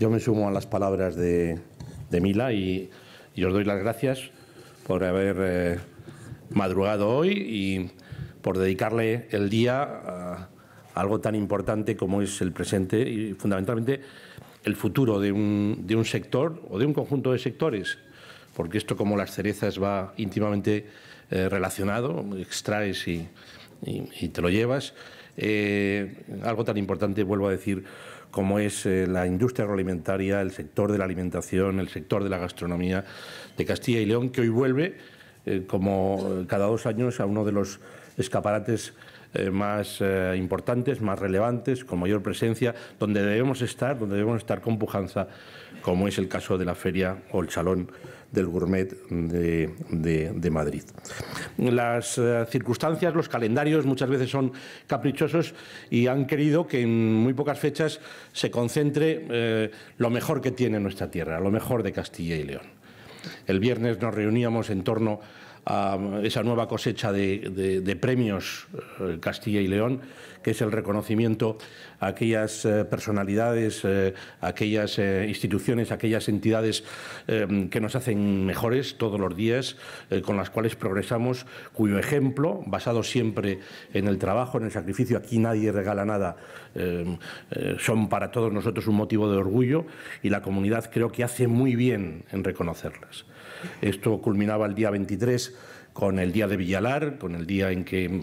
Yo me sumo a las palabras de, de Mila y, os doy las gracias por haber eh, madrugado hoy y por dedicarle el día a algo tan importante como es el presente y fundamentalmente el futuro de un, de un sector o de un conjunto de sectores, porque esto como las cerezas va íntimamente eh, relacionado, extraes y, te lo llevas. Eh, algo tan importante, vuelvo a decir, como es eh, la industria agroalimentaria, el sector de la alimentación, el sector de la gastronomía de Castilla y León, que hoy vuelve, eh, como eh, cada dos años, a uno de los escaparates más importantes, más relevantes, con mayor presencia, donde debemos estar, donde debemos estar con pujanza, como es el caso de la feria o el salón del gourmet de, Madrid. Las eh, circunstancias, los calendarios muchas veces son caprichosos y han querido que en muy pocas fechas se concentre eh, lo mejor que tiene nuestra tierra, lo mejor de Castilla y León. El viernes nos reuníamos en torno a esa nueva cosecha de, premios eh, Castilla y León, que es el reconocimiento a aquellas eh, personalidades, eh, aquellas instituciones, aquellas entidades que nos hacen mejores todos los días, con las cuales progresamos, cuyo ejemplo, basado siempre en el trabajo, en el sacrificio, aquí nadie regala nada, son para todos nosotros un motivo de orgullo y la comunidad creo que hace muy bien en reconocerlas. Esto culminaba el día 23 con el día de Villalar, con el día en que mm,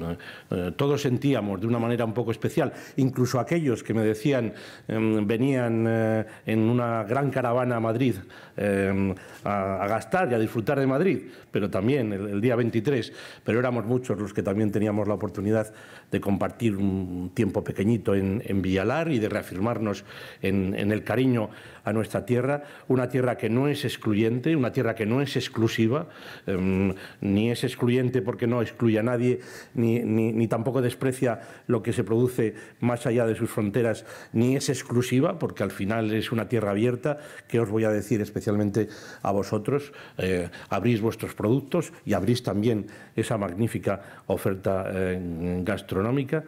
eh, todos sentíamos de una manera un poco especial, incluso aquellos que me decían em, venían eh, en una gran caravana a Madrid em, a, gastar y a disfrutar de Madrid, pero también el, día 23, pero éramos muchos los que también teníamos la oportunidad de compartir un tiempo pequeñito en, Villalar y de reafirmarnos en, en el cariño a nuestra tierra, una tierra que no es excluyente, una tierra que no es exclusiva, em, ni es excluyente porque no excluye a nadie, ni, tampoco desprecia lo que se produce más allá de sus fronteras, ni es exclusiva, porque al final es una tierra abierta, que os voy a decir especialmente a vosotros, eh, abrís vuestros productos y abrís también esa magnífica oferta eh, gastronómica.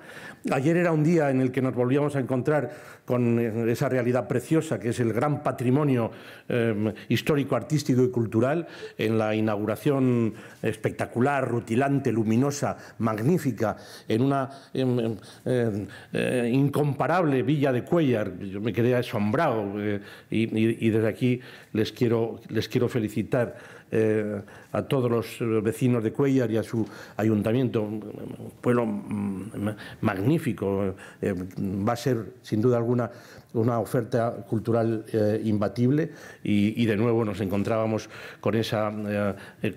Ayer era un día en el que nos volvíamos a encontrar con esa realidad preciosa que es el gran patrimonio em, histórico, artístico y cultural, en la inauguración espectacular, rutilante, luminosa, magnífica, en una em, em, eh, incomparable villa de Cuellar. Yo me quedé asombrado eh, y, desde aquí les quiero, les quiero felicitar. Eh, a todos los eh, vecinos de Cuellar y a su ayuntamiento, un pueblo mm, magnífico, eh, mm, va a ser sin duda alguna una oferta cultural imbatible y, de nuevo nos encontrábamos con esa,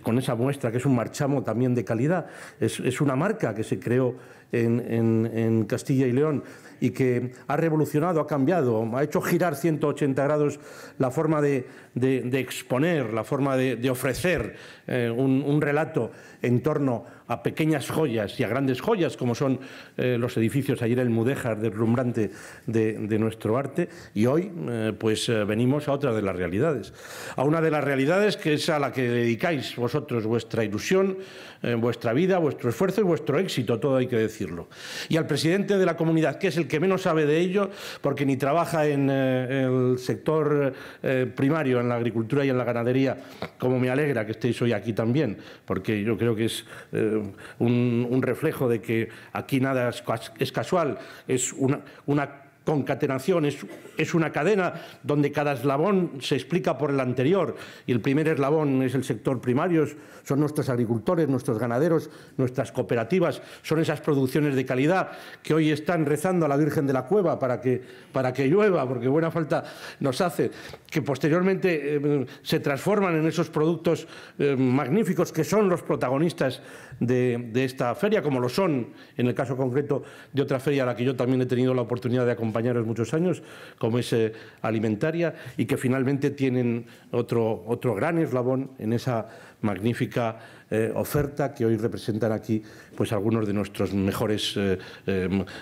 con esa muestra que es un marchamo también de calidad. Es, una marca que se creó en Castilla y León y que ha revolucionado, ha cambiado, ha hecho girar 180 grados la forma de, exponer, la forma de, ofrecer eh, un, un relato en torno a pequeñas joyas y a grandes joyas, como son eh, los edificios ayer el Mudéjar deslumbrante de, de, nuestro arte, y hoy eh, pues eh, venimos a otra de las realidades, a una de las realidades que es a la que dedicáis vosotros vuestra ilusión, vuestra vida, vuestro esfuerzo y vuestro éxito, todo hay que decirlo. Y al presidente de la comunidad, que es el que menos sabe de ello, porque ni trabaja en el sector primario, en la agricultura y en la ganadería, como me alegra que estéis hoy aquí también, porque yo creo que es un, reflejo de que aquí nada es, casual, es una, una concatenación, es, una cadena donde cada eslabón se explica por el anterior. Y el primer eslabón es el sector primario, son nuestros agricultores, nuestros ganaderos, nuestras cooperativas, son esas producciones de calidad que hoy están rezando a la Virgen de la Cueva para que, para que llueva, porque buena falta nos hace, que posteriormente eh, se transforman en esos productos eh, magníficos que son los protagonistas de, de esta feria, como lo son, en el caso concreto, de otra feria a la que yo también he tenido la oportunidad de acompañar muchos años, como es eh, Alimentaria, y que finalmente tienen otro, otro gran eslabón en esa magnífica eh, oferta que hoy representan aquí pues algunos de nuestros mejores eh,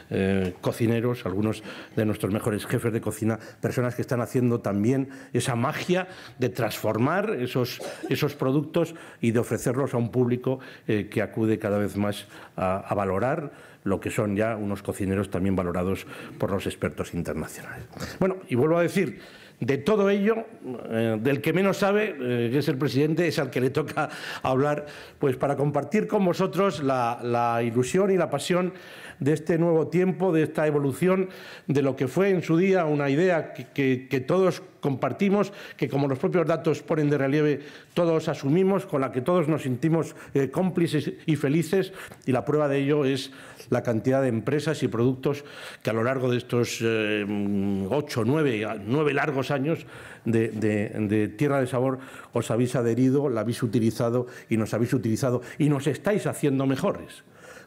eh, cocineros, algunos de nuestros mejores jefes de cocina, personas que están haciendo también esa magia de transformar esos, esos productos y de ofrecerlos a un público que acude cada vez más a, a valorar lo que son ya unos cocineros también valorados por los expertos internacionales. Bueno, y vuelvo a decir, de todo ello, eh, del que menos sabe, eh, que es el presidente, es al que le toca hablar, pues para compartir con vosotros la, ilusión y la pasión de este nuevo tiempo, de esta evolución, de lo que fue en su día una idea que, todos compartimos, que como los propios datos ponen de relieve, todos asumimos, con la que todos nos sentimos eh, cómplices y felices, y la prueba de ello es la cantidad de empresas y productos que a lo largo de estos eh, ocho, nueve, nueve largos años de, de, Tierra de Sabor os habéis adherido, la habéis utilizado y nos habéis utilizado y nos estáis haciendo mejores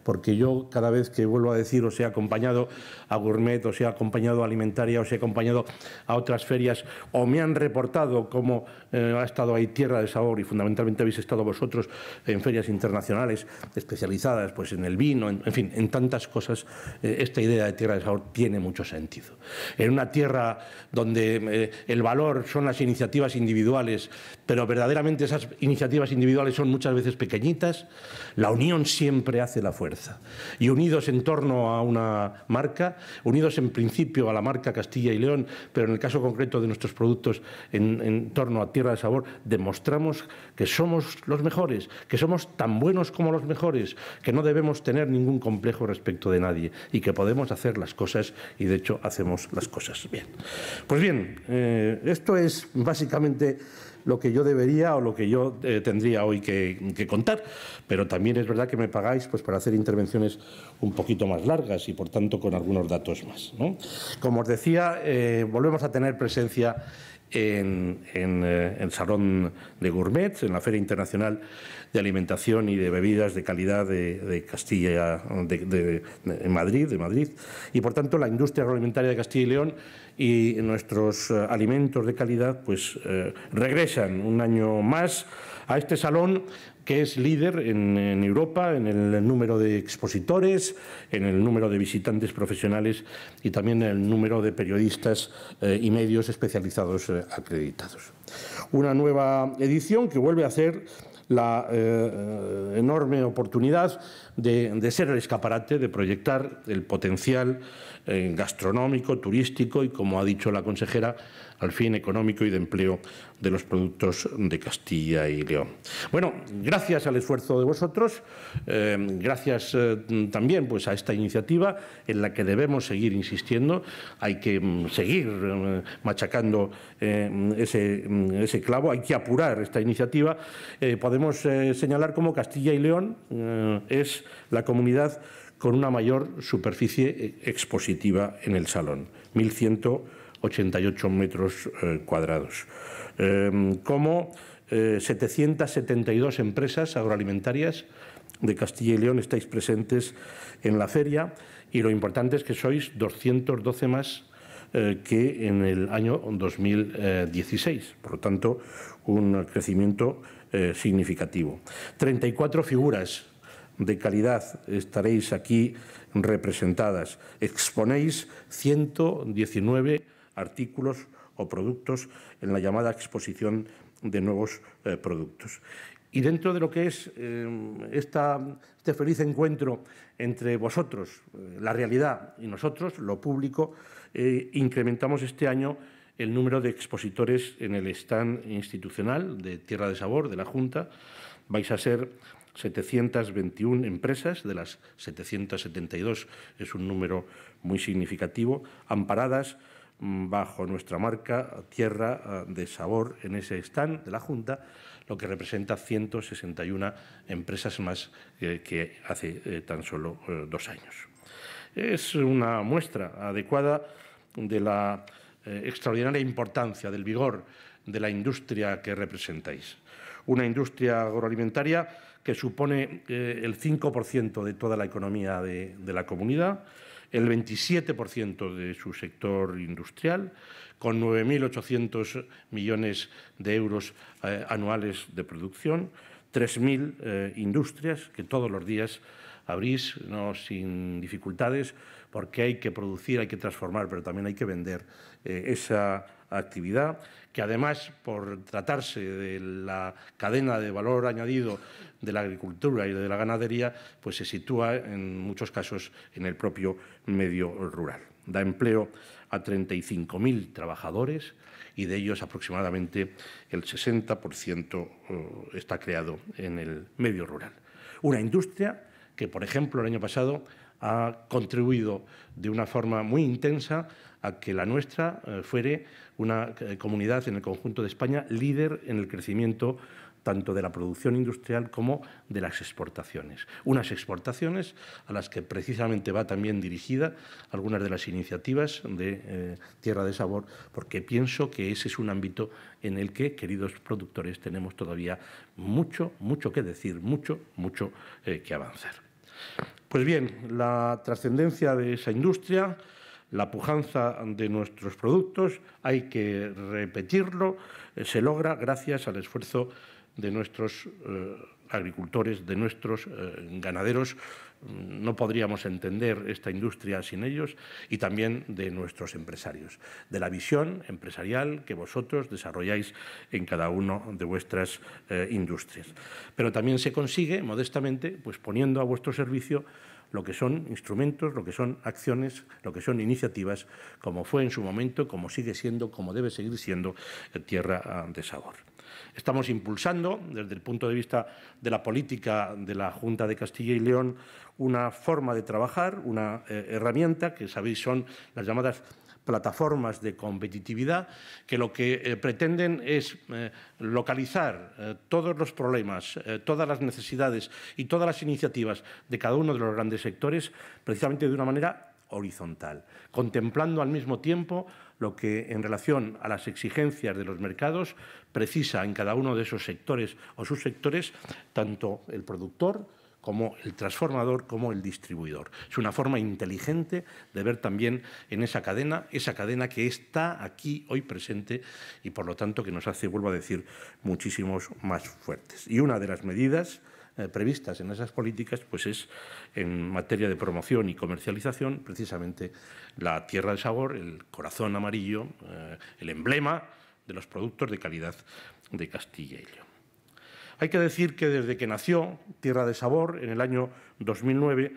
porque yo cada vez que vuelvo a decir os he acompañado a Gourmet, os he acompañado a Alimentaria, os he acompañado a otras ferias, o me han reportado cómo eh, ha estado ahí Tierra de Sabor y fundamentalmente habéis estado vosotros en ferias internacionales especializadas pues en el vino, en, fin, en tantas cosas, eh, esta idea de Tierra de Sabor tiene mucho sentido. En una tierra donde eh, el valor son las iniciativas individuales, pero verdaderamente esas iniciativas individuales son muchas veces pequeñitas, la unión siempre hace la fuerza. Y unidos en torno a una marca, unidos en principio a la marca Castilla y León, pero en el caso concreto de nuestros productos en, torno a Tierra de Sabor, demostramos que somos los mejores, que somos tan buenos como los mejores, que no debemos tener ningún complejo respecto de nadie y que podemos hacer las cosas y de hecho hacemos las cosas bien. Pues bien, eh, esto es básicamente lo que yo debería o lo que yo eh, tendría hoy que, contar. Pero también es verdad que me pagáis pues, para hacer intervenciones un poquito más largas y, por tanto, con algunos datos más. Como os decía, eh, volvemos a tener presencia en, el eh, Salón de Gourmet, en la Feria Internacional de Alimentación y de Bebidas de Calidad de, Castilla, de, Madrid, de Madrid. Y por tanto, la industria agroalimentaria de Castilla y León y nuestros eh, alimentos de calidad pues eh, regresan un año más a este salón que es líder en, Europa en el, número de expositores, en el número de visitantes profesionales y también en el número de periodistas eh, y medios especializados eh, acreditados. Una nueva edición que vuelve a ser la eh, enorme oportunidad de, ser el escaparate, de proyectar el potencial gastronómico, turístico y, como ha dicho la consejera, al fin económico y de empleo de los productos de Castilla y León. Bueno, gracias al esfuerzo de vosotros, eh, gracias eh, también pues, a esta iniciativa en la que debemos seguir insistiendo, hay que mm, seguir eh, machacando mm, ese, clavo, hay que apurar esta iniciativa. podemos señalar como Castilla y León es la comunidad con una mayor superficie expositiva en el salón, 1100 88 metros eh, cuadrados. Em, como 772 eh, empresas agroalimentarias de Castilla y León estáis presentes en la feria y lo importante es que sois 212 más eh, que en el año 2016. Por lo tanto, un crecimiento significativo. 34 figuras de calidad estaréis aquí representadas. Exponéis 119 artículos o productos en la llamada exposición de nuevos eh, productos. Y dentro de lo que es eh, esta, este feliz encuentro entre vosotros, eh, la realidad y nosotros, lo público, incrementamos este año el número de expositores en el stand institucional de Tierra de Sabor de la Junta. Vais a ser 721 empresas, de las 772 es un número muy significativo, amparadas Mm, bajo nuestra marca Tierra ah, de Sabor en ese stand de la Junta, lo que representa 161 empresas más eh, que hace eh, tan solo eh, dos años. Es una muestra adecuada de la extraordinaria importancia del vigor de la industria que representáis. Una industria agroalimentaria que supone el 5% de toda la economía de, la comunidad, el 27% de su sector industrial, con 9.800 millones de euros eh, anuales de producción, 3.000 eh, industrias que todos los días abrís ¿no? sin dificultades porque hay que producir, hay que transformar, pero también hay que vender eh, esa actividad, que además, por tratarse de la cadena de valor añadido de la agricultura y de la ganadería, pues se sitúa en muchos casos en el propio medio rural. Da empleo a 35.000 trabajadores y de ellos aproximadamente el 60% eh, está creado en el medio rural. Una industria que, por ejemplo, el año pasado ha contribuido de una forma muy intensa a que la nuestra eh, fuere una eh, comunidad en el conjunto de España líder en el crecimiento tanto de la producción industrial como de las exportaciones. Unas exportaciones a las que precisamente va también dirigida algunas de las iniciativas de eh, Tierra de Sabor, porque pienso que ese es un ámbito en el que, queridos productores, tenemos todavía mucho, mucho que decir, mucho, mucho que avanzar. Pues bien, la trascendencia de esa industria, la pujanza de nuestros productos, hay que repetirlo, eh, se logra gracias al esfuerzo de nuestros eh, agricultores, de nuestros eh, ganaderos, no podríamos entender esta industria sin ellos y también de nuestros empresarios, de la visión empresarial que vosotros desarrolláis en cada una de vuestras eh, industrias. Pero también se consigue, modestamente, pues poniendo a vuestro servicio lo que son instrumentos, lo que son acciones, lo que son iniciativas, como fue en su momento, como sigue siendo, como debe seguir siendo eh, Tierra ah, de Sabor. Estamos impulsando, desde el punto de vista de la política de la Junta de Castilla y León, una forma de trabajar, una eh, herramienta que sabéis son las llamadas plataformas de competitividad que lo que eh, pretenden es eh, localizar todos los problemas, todas las necesidades y todas las iniciativas de cada uno de los grandes sectores precisamente de una manera horizontal, contemplando al mismo tiempo lo que en relación a las exigencias de los mercados precisa en cada uno de esos sectores o subsectores tanto el productor como el transformador, como el distribuidor. Es una forma inteligente de ver también en esa cadena, esa cadena que está aquí hoy presente y por lo tanto que nos hace, vuelvo a decir, muchísimos más fuertes. Y una de las medidas eh, previstas en esas políticas, pues es en materia de promoción y comercialización precisamente la tierra de sabor, el corazón amarillo, eh, el emblema de los productos de calidad de Castilla y León. Hay que decir que desde que nació Tierra de Sabor, en el año 2009,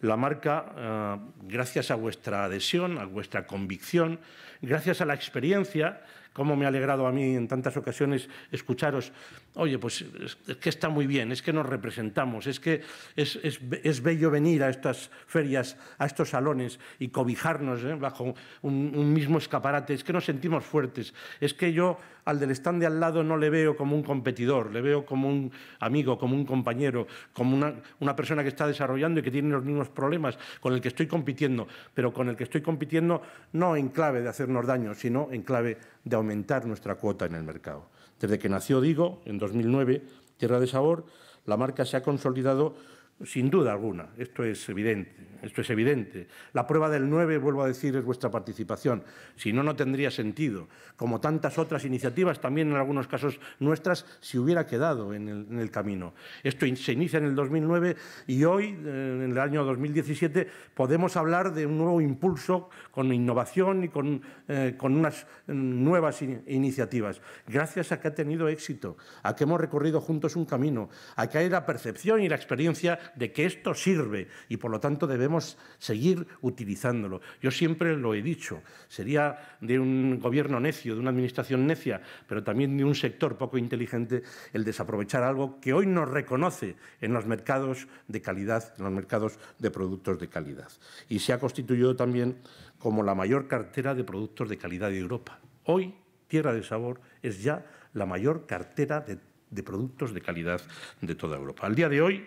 la marca, eh, gracias a vuestra adhesión, a vuestra convicción, gracias a la experiencia cómo me ha alegrado a mí en tantas ocasiones escucharos, oye, pues es que está muy bien, es que nos representamos, es que es, bello venir a estas ferias, a estos salones y cobijarnos ¿eh? bajo un, mismo escaparate, es que nos sentimos fuertes, es que yo al del stand de al lado no le veo como un competidor, le veo como un amigo, como un compañero, como una, una persona que está desarrollando y que tiene los mismos problemas con el que estoy compitiendo, pero con el que estoy compitiendo no en clave de hacernos daño, sino en clave de aumentar nuestra cuota en el mercado. Desde que nació Digo, en 2009, Tierra de Sabor, la marca se ha consolidado sin duda alguna, esto es evidente, esto es evidente. La prueba del 9, vuelvo a decir, es vuestra participación, si no, no tendría sentido. Como tantas otras iniciativas, también en algunos casos nuestras, si hubiera quedado en el, camino. Esto se inicia en el 2009 y hoy, eh, en el año 2017, podemos hablar de un nuevo impulso con innovación y con, eh, unas mm, nuevas iniciativas, gracias a que ha tenido éxito, a que hemos recorrido juntos un camino, a que hay la percepción y la experiencia de que esto sirve y por lo tanto debemos seguir utilizándolo. Yo siempre lo he dicho, sería de un gobierno necio, de una administración necia, pero también de un sector poco inteligente el desaprovechar algo que hoy nos reconoce en los mercados de calidad, en los mercados de productos de calidad. Y se ha constituido también como la mayor cartera de productos de calidad de Europa. Hoy, Tierra de Sabor es ya la mayor cartera de, de productos de calidad de toda Europa. Al día de hoy,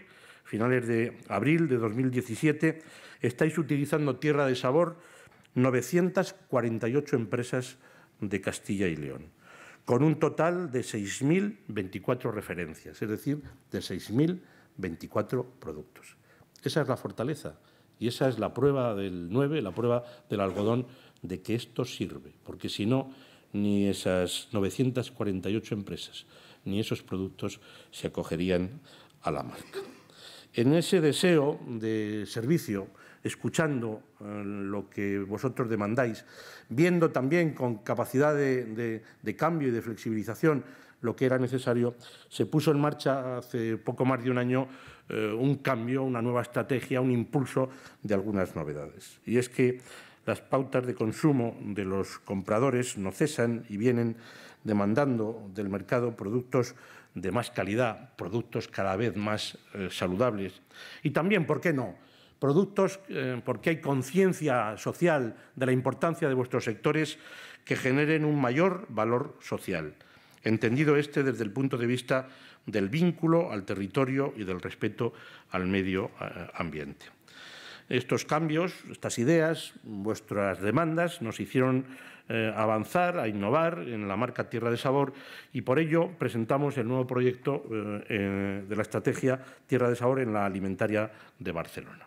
finales de abril de 2017, estáis utilizando tierra de sabor 948 empresas de Castilla y León, con un total de 6.024 referencias, es decir, de 6.024 productos. Esa es la fortaleza y esa es la prueba del 9, la prueba del algodón de que esto sirve, porque si no, ni esas 948 empresas ni esos productos se acogerían a la marca. En ese deseo de servicio, escuchando eh, lo que vosotros demandáis, viendo también con capacidad de, cambio y de flexibilización lo que era necesario, se puso en marcha hace poco más de un año eh, un cambio, una nueva estrategia, un impulso de algunas novedades. Y es que las pautas de consumo de los compradores no cesan y vienen demandando del mercado productos de más calidad, productos cada vez más eh, saludables y también, ¿por qué no? Productos, eh, porque hay conciencia social de la importancia de vuestros sectores que generen un mayor valor social, entendido este desde el punto de vista del vínculo al territorio y del respeto al medio eh, ambiente. Estos cambios, estas ideas, vuestras demandas nos hicieron eh, avanzar, a innovar en la marca Tierra de Sabor y por ello presentamos el nuevo proyecto eh, eh, de la estrategia Tierra de Sabor en la alimentaria de Barcelona.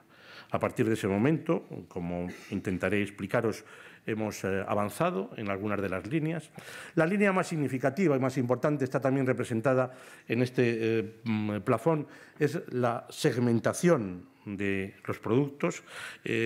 A partir de ese momento, como intentaré explicaros, hemos avanzado en algunas de las líneas. La línea más significativa y más importante está también representada en este mm, plafón, es la segmentación de los productos.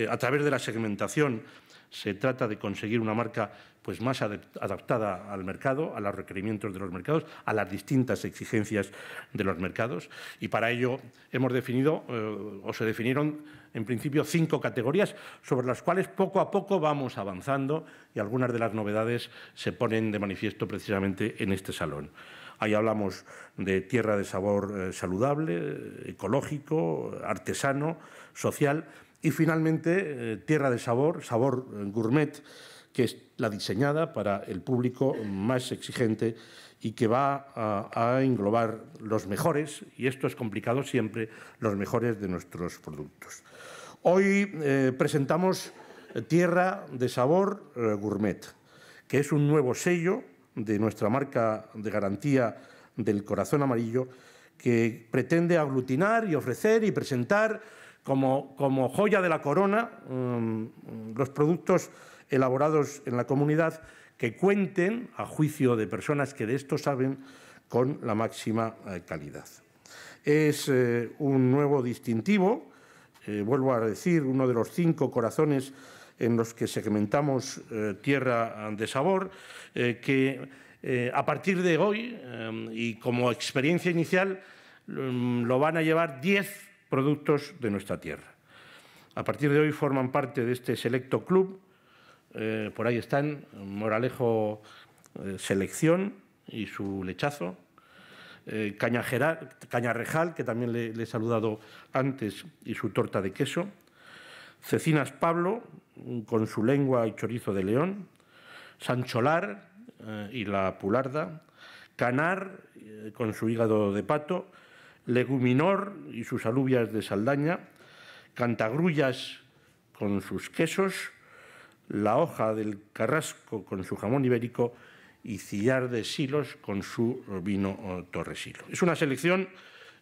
a través de la segmentación se trata de conseguir una marca pues, más adaptada al mercado, a los requerimientos de los mercados, a las distintas exigencias de los mercados. Y para ello hemos definido, eh, o se definieron en principio, cinco categorías sobre las cuales poco a poco vamos avanzando y algunas de las novedades se ponen de manifiesto precisamente en este salón. Ahí hablamos de tierra de sabor eh, saludable, ecológico, artesano, social y finalmente, eh, Tierra de Sabor, Sabor eh, Gourmet, que es la diseñada para el público más exigente y que va a, englobar los mejores, y esto es complicado siempre, los mejores de nuestros productos. Hoy eh, presentamos Tierra de Sabor Gourmet, que es un nuevo sello de nuestra marca de garantía del corazón amarillo que pretende aglutinar y ofrecer y presentar como, joya de la corona um, los productos elaborados en la comunidad que cuenten, a juicio de personas que de esto saben, con la máxima eh, calidad. Es eh, un nuevo distintivo, eh, vuelvo a decir, uno de los cinco corazones en los que segmentamos Tierra de Sabor, que a partir de hoy em, y como experiencia inicial em, lo van a llevar 10 productos de nuestra tierra. A partir de hoy forman parte de este selecto club, eh, por ahí están Moralejo eh, Selección y su lechazo, eh, Cañarrejal, que también le, le, he saludado antes, y su torta de queso, Cecinas Pablo, con su lengua y chorizo de león, Sancholar eh, y la pularda, Canar, con su hígado de pato, Leguminor y sus alubias de Saldaña, Cantagrullas con sus quesos, La Hoja del Carrasco con su jamón ibérico y Cillar de Silos con su vino eh, torresilo. Es una selección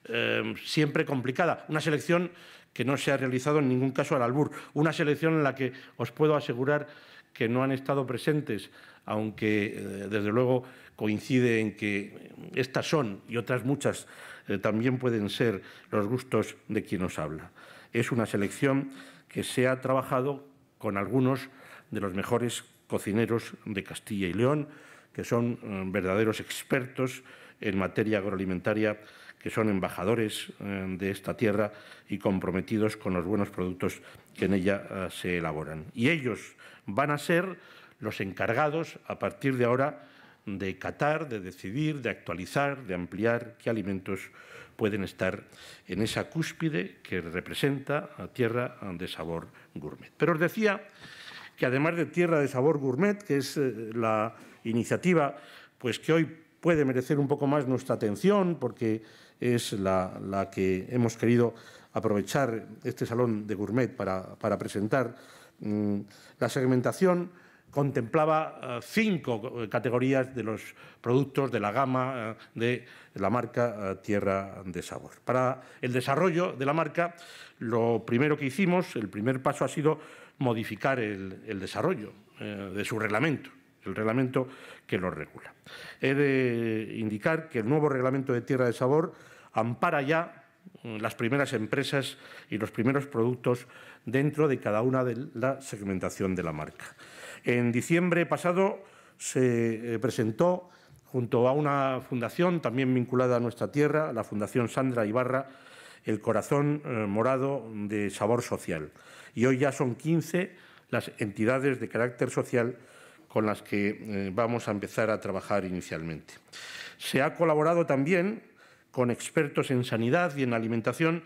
eh, siempre complicada, una selección que no se ha realizado en ningún caso al albur, una selección en la que os puedo asegurar que no han estado presentes aunque eh, desde luego coincide en que estas son y otras muchas eh, también pueden ser los gustos de quien nos habla. Es una selección que se ha trabajado con algunos de los mejores cocineros de Castilla y León, que son eh, verdaderos expertos en materia agroalimentaria, que son embajadores de esta tierra y comprometidos con los buenos productos que en ella se elaboran. Y ellos van a ser los encargados a partir de ahora de catar, de decidir, de actualizar, de ampliar qué alimentos pueden estar en esa cúspide que representa a tierra de sabor gourmet. Pero os decía que además de tierra de sabor gourmet, que es eh, la iniciativa pues que hoy puede merecer un poco más nuestra atención porque es la, que hemos querido aprovechar este salón de gourmet para presentar, mm, la segmentación contemplaba eh, cinco eh, categorías de los productos de la gama eh, de la marca Tierra de Sabor. Para el desarrollo de la marca, lo primero que hicimos, el primer paso ha sido modificar el, desarrollo de su reglamento el reglamento que lo regula. He de indicar que el nuevo reglamento de Tierra de Sabor ampara ya mm, las primeras empresas y los primeros productos dentro de cada una de la segmentación de la marca. En diciembre pasado se eh, presentó junto a una fundación también vinculada a nuestra tierra, la Fundación Sandra Ibarra, el corazón eh, morado de sabor social. Y hoy ya son 15 las entidades de carácter social con las que eh, vamos a empezar a trabajar inicialmente. Se ha colaborado también con expertos en sanidad y en alimentación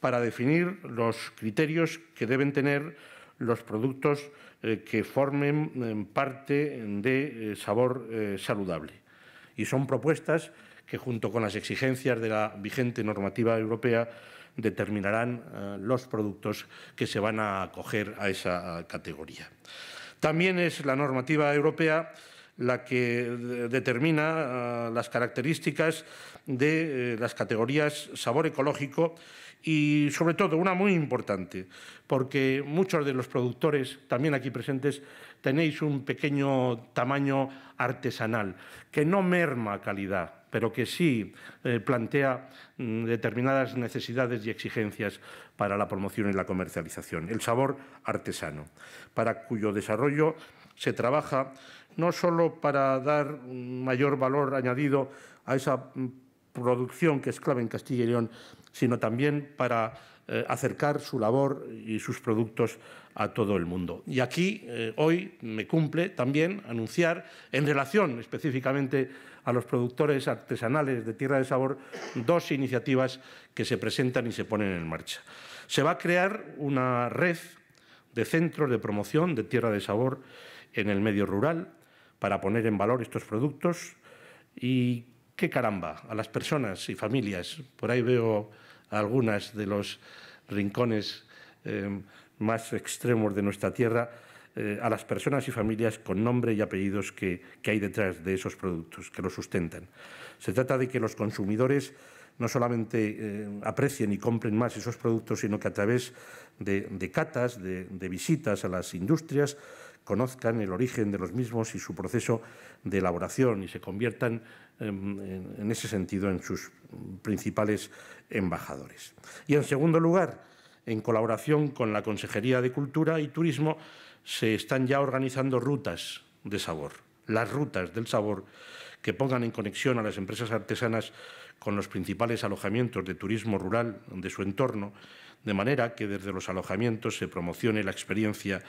para definir los criterios que deben tener los productos eh, que formen parte de eh, sabor eh, saludable. Y son propuestas que, junto con las exigencias de la vigente normativa europea, determinarán los productos que se van a acoger a esa categoría. También es la normativa europea la que determina las características de las categorías sabor ecológico y sobre todo una muy importante, porque muchos de los productores también aquí presentes tenéis un pequeño tamaño artesanal que no merma calidad, pero que sí eh, plantea mm, determinadas necesidades y exigencias para la promoción y la comercialización. El sabor artesano, para cuyo desarrollo se trabaja no solo para dar mm, mayor valor añadido a esa mm, producción que es clave en Castilla y León sino también para eh, acercar su labor y sus productos a todo el mundo. Y aquí eh, hoy me cumple también anunciar, en relación específicamente a los productores artesanales de Tierra de Sabor, dos iniciativas que se presentan y se ponen en marcha. Se va a crear una red de centros de promoción de Tierra de Sabor en el medio rural para poner en valor estos productos y qué caramba, a las personas y familias. Por ahí veo algunas de los rincones em, más extremos de nuestra tierra, eh, a las personas y familias con nombre y apellidos que, hay detrás de esos productos, que los sustentan. Se trata de que los consumidores no solamente eh, aprecien y compren más esos productos, sino que a través de, catas, de, de visitas a las industrias, conozcan el origen de los mismos y su proceso de elaboración y se conviertan em, en ese sentido en sus principales embajadores. Y en segundo lugar, en colaboración con la Consejería de Cultura y Turismo, se están ya organizando rutas de sabor, las rutas del sabor que pongan en conexión a las empresas artesanas con los principales alojamientos de turismo rural de su entorno, de manera que desde los alojamientos se promocione la experiencia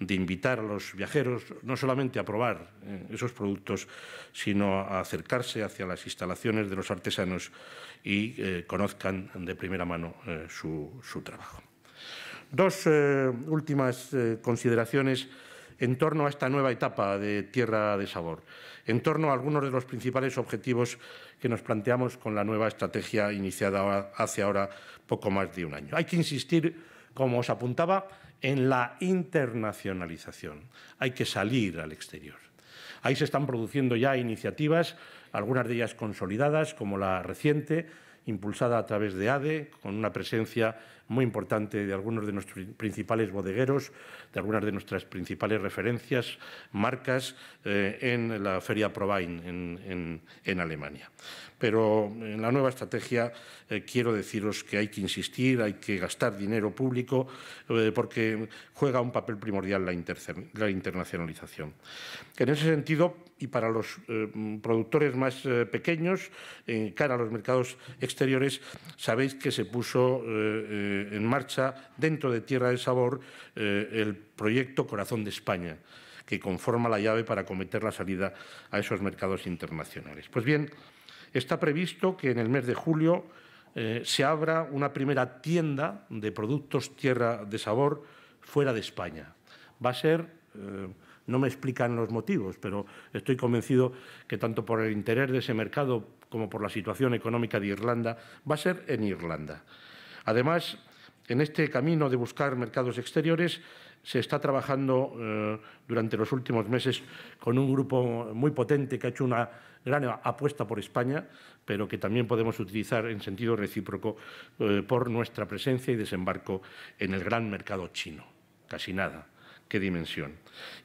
de invitar a los viajeros no solamente a probar eh, esos productos, sino a acercarse hacia las instalaciones de los artesanos y eh, conozcan de primera mano eh, su, trabajo. Dos últimas consideraciones en torno a esta nueva etapa de Tierra de Sabor, en torno a algunos de los principales objetivos que nos planteamos con la nueva estrategia iniciada hace ahora poco más de un año. Hay que insistir, como os apuntaba, en la internacionalización. Hay que salir al exterior. Ahí se están produciendo ya iniciativas, algunas de ellas consolidadas, como la reciente, impulsada a través de ADE, con una presencia muy importante de algunos de nuestros principales bodegueros, de algunas de nuestras principales referencias, marcas, eh, en la Feria Probain en Alemania. Pero en la nueva estrategia eh, quiero deciros que hay que insistir, hay que gastar dinero público, eh, porque juega un papel primordial la, internacionalización. En ese sentido, y para los eh, productores más pequeños, en cara a los mercados exteriores, sabéis que se puso en marcha dentro de Tierra de Sabor el proyecto Corazón de España que conforma la llave para acometer la salida a esos mercados internacionales. Pues bien, Está previsto que en el mes de julio eh, se abra una primera tienda de productos tierra de sabor fuera de España. Va a ser, eh, no me explican los motivos, pero estoy convencido que tanto por el interés de ese mercado como por la situación económica de Irlanda, va a ser en Irlanda. Además, en este camino de buscar mercados exteriores, se está trabajando eh, durante los últimos meses con un grupo muy potente que ha hecho una gran apuesta por España, pero que también podemos utilizar en sentido recíproco eh, por nuestra presencia y desembarco en el gran mercado chino. Casi nada. Qué dimensión.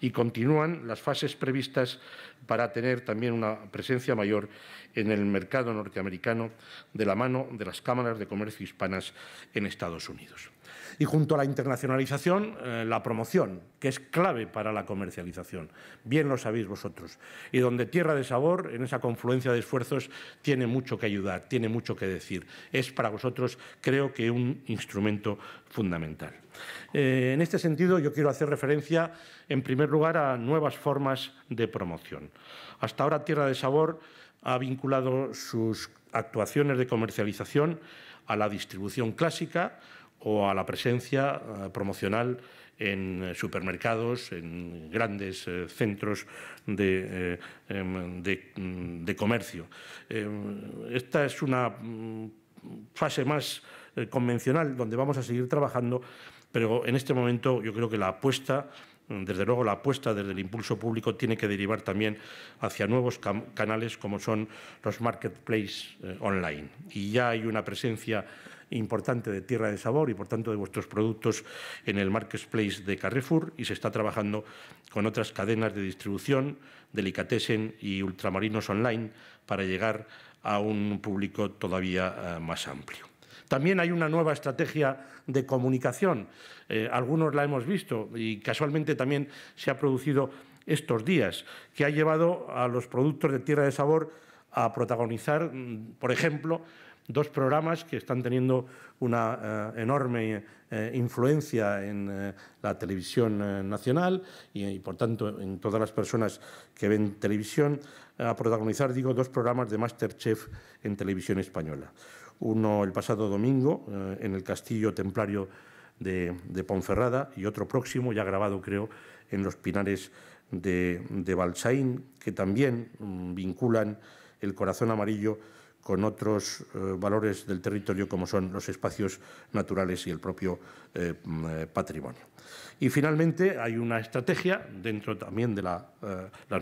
Y continúan las fases previstas para tener también una presencia mayor en el mercado norteamericano de la mano de las cámaras de comercio hispanas en Estados Unidos. Y junto a la internacionalización, eh, la promoción, que es clave para la comercialización. Bien lo sabéis vosotros. Y donde Tierra de Sabor, en esa confluencia de esfuerzos, tiene mucho que ayudar, tiene mucho que decir. Es para vosotros, creo que, un instrumento fundamental. Eh, en este sentido, yo quiero hacer referencia, en primer lugar, a nuevas formas de promoción. Hasta ahora, Tierra de Sabor ha vinculado sus actuaciones de comercialización a la distribución clásica, o a la presencia eh, promocional en eh, supermercados, en grandes eh, centros de, em, mm, comercio. esta es una mm, fase más convencional donde vamos a seguir trabajando, pero en este momento yo creo que la apuesta mm, desde luego la apuesta desde el impulso público tiene que derivar también hacia nuevos canales como son los marketplaces online. Y ya hay una presencia importante de tierra de sabor y por tanto de vuestros productos en el marketplace de Carrefour y se está trabajando con otras cadenas de distribución, Delicatesen y ultramarinos online para llegar a un público todavía eh, más amplio. También hay una nueva estrategia de comunicación. Eh, algunos la hemos visto y casualmente también se ha producido estos días, que ha llevado a los productos de tierra de sabor a protagonizar, mm, por ejemplo, dos programas que están teniendo una eh, enorme eh, influencia en eh, la televisión nacional y, por tanto, en todas las personas que ven televisión, a protagonizar, digo, dos programas de Masterchef en televisión española. Uno el pasado domingo en el Castillo Templario de, Ponferrada y otro próximo, ya grabado creo, en los Pinares de, de Balsaín, que también mm, vinculan el corazón amarillo con otros eh, valores del territorio como son los espacios naturales y el propio eh, mm, eh, patrimonio. Y finalmente hay una estrategia dentro también de las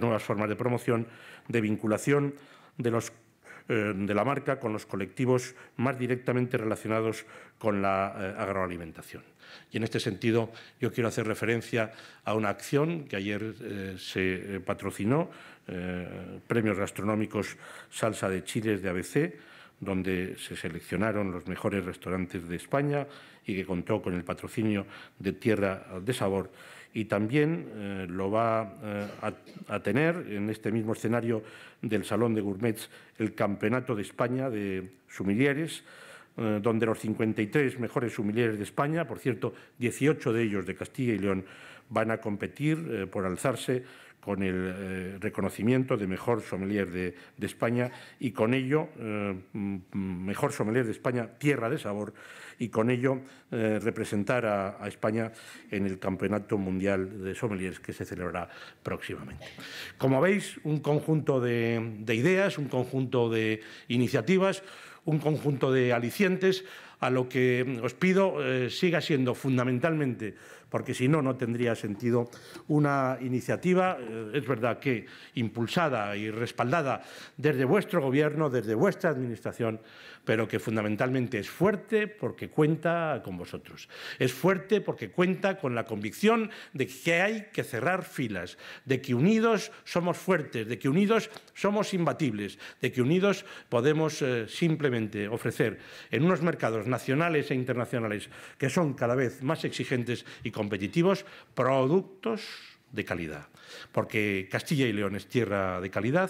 nuevas formas de promoción de vinculación de los eh, de la marca con los colectivos más directamente relacionados con la eh, agroalimentación. Y en este sentido yo quiero hacer referencia a una acción que ayer eh, se patrocinó, Premios Gastronómicos Salsa de Chiles de ABC, donde se seleccionaron los mejores restaurantes de España y que contó con el patrocinio de Tierra de Sabor y también eh, lo va eh, a, tener en este mismo escenario del Salón de Gourmets el Campeonato de España de Sumilleres eh, donde los 53 mejores sommeliers de España, por cierto, 18 de ellos de Castilla y León, van a competir eh, por alzarse con el eh, reconocimiento de mejor sommelier de, España y con ello, mejor sommelier de España, tierra de sabor, y con ello representar a, España en el Campeonato Mundial de Sommeliers que se celebrará próximamente. Como veis, un conjunto de ideas, un conjunto de iniciativas, un conjunto de alicientes a lo que os pido eh, siga siendo fundamentalmente porque si no, no tendría sentido una iniciativa, eh, es verdad que impulsada y respaldada desde vuestro gobierno, desde vuestra administración, pero que fundamentalmente es fuerte porque cuenta con vosotros. Es fuerte porque cuenta con la convicción de que hay que cerrar filas, de que unidos somos fuertes, de que unidos somos imbatibles, de que unidos podemos eh, simplemente ofrecer en unos mercados nacionales e internacionales que son cada vez más exigentes y competitivos productos de calidad. Porque Castilla y León es tierra de calidad,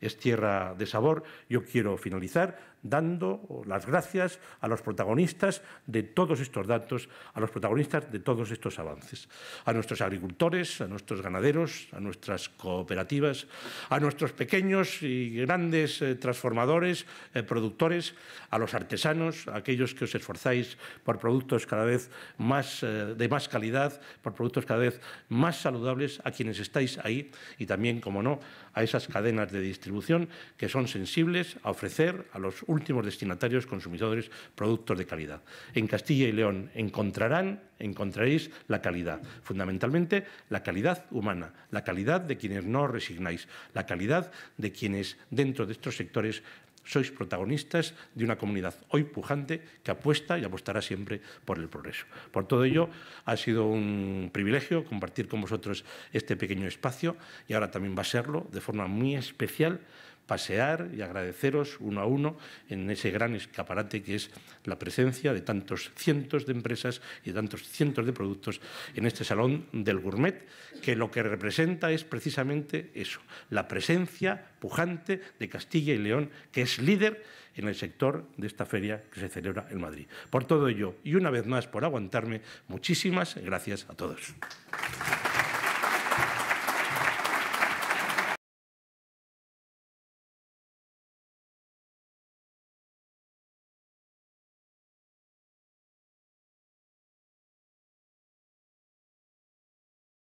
es tierra de sabor. Yo quiero finalizar dando las gracias a los protagonistas de todos estos datos, a los protagonistas de todos estos avances, a nuestros agricultores, a nuestros ganaderos, a nuestras cooperativas, a nuestros pequeños y grandes eh, transformadores, eh, productores, a los artesanos, a aquellos que os esforzáis por productos cada vez más, eh, de más calidad, por productos cada vez más saludables, a quienes estáis ahí y también, como no, a esas cadenas de distribución que son sensibles a ofrecer a los últimos destinatarios, consumidores, productos de calidad. En Castilla y León encontrarán, encontraréis la calidad, fundamentalmente la calidad humana, la calidad de quienes no resignáis, la calidad de quienes dentro de estos sectores sois protagonistas de una comunidad hoy pujante que apuesta y apostará siempre por el progreso. Por todo ello, ha sido un privilegio compartir con vosotros este pequeño espacio y ahora también va a serlo de forma muy especial pasear y agradeceros uno a uno en ese gran escaparate que es la presencia de tantos cientos de empresas y de tantos cientos de productos en este salón del gourmet, que lo que representa es precisamente eso, la presencia pujante de Castilla y León, que es líder en el sector de esta feria que se celebra en Madrid. Por todo ello, y una vez más por aguantarme, muchísimas gracias a todos.